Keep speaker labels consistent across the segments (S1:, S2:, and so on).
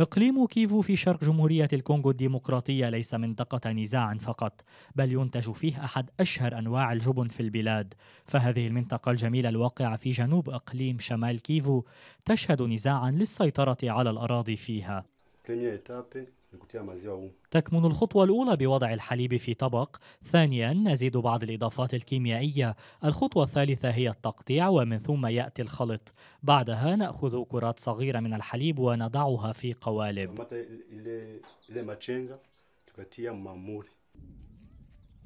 S1: إقليم كيفو في شرق جمهورية الكونغو الديمقراطية ليس منطقة نزاع فقط، بل ينتج فيه أحد أشهر أنواع الجبن في البلاد، فهذه المنطقة الجميلة الواقعة في جنوب إقليم شمال كيفو تشهد نزاعا للسيطرة على الأراضي فيها. تكمن الخطوة الأولى بوضع الحليب في طبق، ثانياً نزيد بعض الإضافات الكيميائية، الخطوة الثالثة هي التقطيع ومن ثم يأتي الخلط، بعدها نأخذ كرات صغيرة من الحليب ونضعها في قوالب.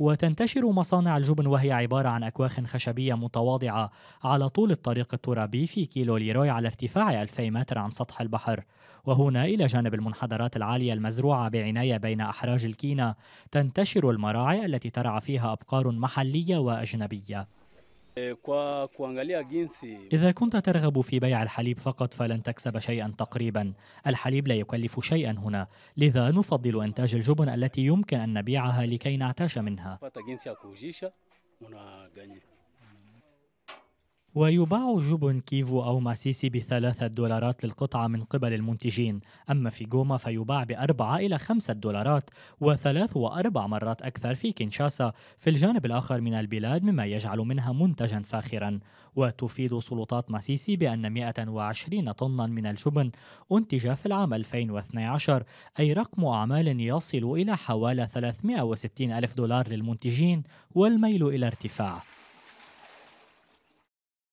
S1: وتنتشر مصانع الجبن وهي عبارة عن أكواخ خشبية متواضعة على طول الطريق الترابي في كيلو ليروي على ارتفاع 2000 متر عن سطح البحر وهنا إلى جانب المنحدرات العالية المزروعة بعناية بين أحراج الكينة تنتشر المراعي التي ترعى فيها أبقار محلية وأجنبية Eh, إذا كنت ترغب في بيع الحليب فقط فلن تكسب شيئا تقريبا الحليب لا يكلف شيئا هنا لذا نفضل إنتاج الجبن التي يمكن أن نبيعها لكي نعتاش منها ويباع جبن كيفو أو ماسيسي بثلاثة دولارات للقطعة من قبل المنتجين أما في جوما فيباع بأربعة إلى خمسة دولارات وثلاث وأربع مرات أكثر في كينشاسا في الجانب الآخر من البلاد مما يجعل منها منتجا فاخرا وتفيد سلطات ماسيسي بأن 120 طنا من الجبن أنتج في العام 2012 أي رقم أعمال يصل إلى حوالي 360 ألف دولار للمنتجين والميل إلى ارتفاع